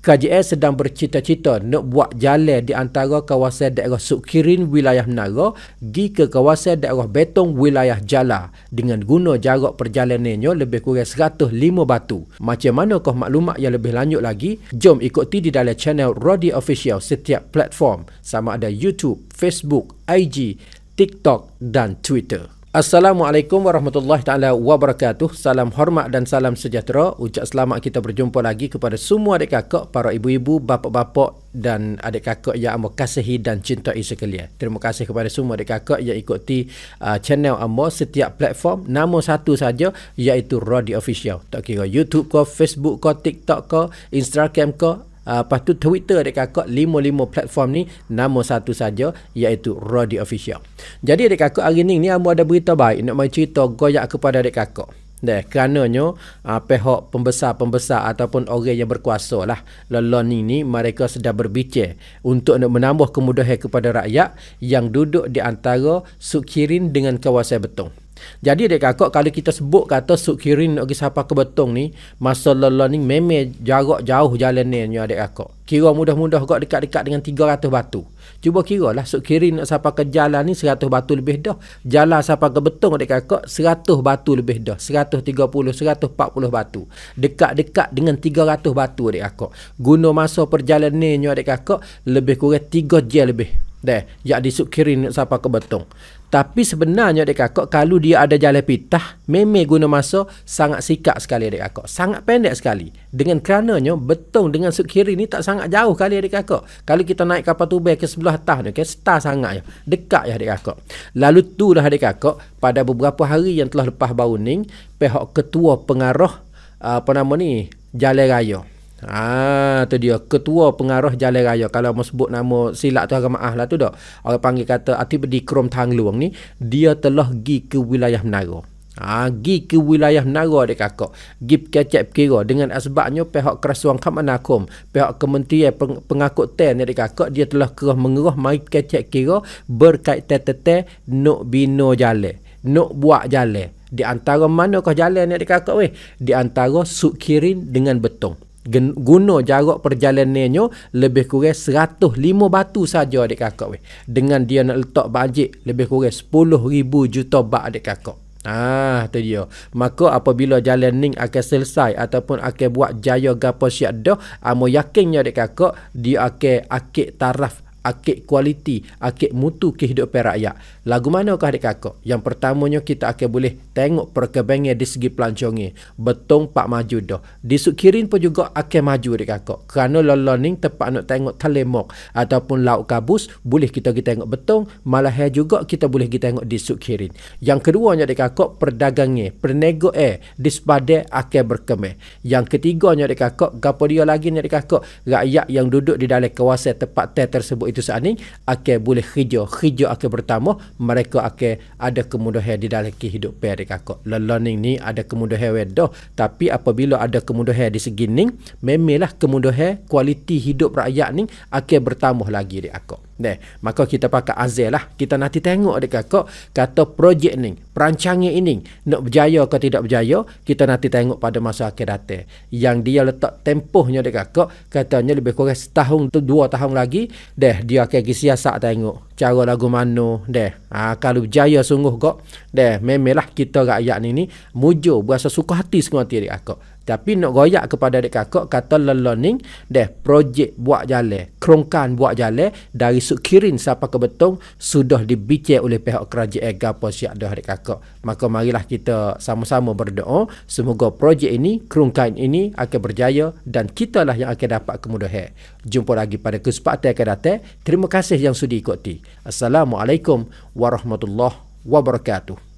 KJS sedang bercita-cita nak buat jalan di antara kawasan daerah Sukirin wilayah Menara gi ke kawasan daerah Betong wilayah Jala dengan guna jarak perjalanannya lebih kurang 105 batu. Macam mana kau maklumat yang lebih lanjut lagi? Jom ikuti di dalam channel Rodi Official setiap platform sama ada YouTube, Facebook, IG, TikTok dan Twitter. Assalamualaikum warahmatullahi taala wabarakatuh. Salam hormat dan salam sejahtera. Ucap selamat kita berjumpa lagi kepada semua adik kakak, para ibu-ibu, bapak-bapak dan adik kakak yang amat kasihi dan cintai sekalian. Terima kasih kepada semua adik kakak yang ikuti uh, channel Ambo setiap platform. Nama satu saja iaitu Radio Official. Tak kira YouTube ke, Facebook ke, TikTok ke, Instagram ke Ah, lepas tu Twitter adik kakak lima-lima platform ni nama satu saja iaitu Rodi Official. Jadi adik kakak hari ni ni Amu ada berita baik nak mai cerita goyak kepada adik kakak. Dah, kerananya uh, pihak pembesar-pembesar ataupun orang yang berkuasa lah lelon ini mereka sedang berbicara untuk nak menambah kemudahan kepada rakyat yang duduk di antara Sukirin dengan kawasan Betong. Jadi dek kakak kalau kita sebut kata Suk Kirin nak pergi sapa ke Betong ni, masa lelah ni memang jarak jauh jalan ni ni adik kakak. Kira mudah-mudah kok dekat-dekat dengan 300 batu. Cuba kira lah Suk Kirin nak sapa ke jalan ni 100 batu lebih dah. Jalan sapa ke Betong adik kakak 100 batu lebih dah. 130, 140 batu. Dekat-dekat dengan 300 batu adik kakak. Guna masa perjalanan ni adik kakak lebih kurang 3 jam lebih deh ya di Sukirin, siapa ke betong tapi sebenarnya dek kakak kalau dia ada jalan pitah meme guna masa sangat sikap sekali dek kakak sangat pendek sekali dengan kerananya betong dengan Sukirin kirin ni tak sangat jauh kali dek kakak kalau kita naik kapal tubuh ke sebelah tah ni ke star sangat ya dekat ya dek kakak lalu tu dah dek kakak pada beberapa hari yang telah lepas bau ning pihak ketua pengarah apa nama ni jalan raya Ah tu dia ketua pengarah jalan raya kalau mau sebut nama silap tu agama ah tu dah. Orang panggil kata atib di Krom Thang ni dia telah gi ke wilayah Menara. Ah gi ke wilayah Menara dia kakak. Gi kecek kira dengan asbabnya pihak kerasuan kamanakum, pihak kementerian peng pengakut ten dia kakak dia telah kerah mengerah mai kecek kira berkait tete nok bino jalan. Nok buat jalan. Di antara mana kau jalan ni dekat kakak weh? Di antara Sukirin dengan Betong guna jarak perjalanannya lebih kurang 105 batu saja adik kakak weh. Dengan dia nak letak bajet lebih kurang 10,000 juta bak adik kakak. Ah, tu dia. Maka apabila jalan ning akan selesai ataupun akan buat jaya gapo siap dah, amo ah, yakinnya adik kakak dia akan akik taraf akik kualiti, akik mutu kehidupan rakyat. Lagu mana kah adik kakak? Yang pertamanya kita akan boleh tengok perkembangan di segi pelancongnya. Betong pak maju dah. Di sukirin pun juga akan maju adik kakak. Kerana lalu ni tempat nak tengok telemok ataupun laut kabus, boleh kita pergi tengok betong. Malah juga kita boleh pergi tengok di sukirin. Yang kedua adik kakak, perdagangnya, pernegok eh, di sepadai akan berkembang. Yang ketiga adik kakak, gapa dia lagi adik kakak, rakyat yang duduk di dalam kawasan tempat teh tersebut itu seandainya akan boleh kerja kerja akan bertambah mereka akan ada kemudahan di dalam kehidupan adik kakak Le learning ni ada kemudahan wedoh tapi apabila ada kemudahan di segi ni memilah kemudahan kualiti hidup rakyat ni akan bertambah lagi adik kakak Deh, maka kita pakai azil lah. Kita nanti tengok dekat kok kata projek ni, perancangan ini nak berjaya ke tidak berjaya, kita nanti tengok pada masa akhir datang. Yang dia letak tempohnya dekat kok katanya lebih kurang setahun tu dua tahun lagi, deh dia akan pergi siasat tengok cara lagu mana deh. Ha, kalau berjaya sungguh kok, deh memelah kita rakyat ni ni mujur berasa suka hati sekali dekat kok. Tapi nak goyak kepada adik kakak kata learning deh projek buat jalan, kerongkan buat jalan dari sud siapa ke betong sudah dibicar oleh pihak kerajaan gapo siap dah adik kakak. Maka marilah kita sama-sama berdoa semoga projek ini, kerongkan ini akan berjaya dan kitalah yang akan dapat kemudahan. Jumpa lagi pada kesempatan akan datang. Terima kasih yang sudi ikuti. Assalamualaikum warahmatullahi wabarakatuh.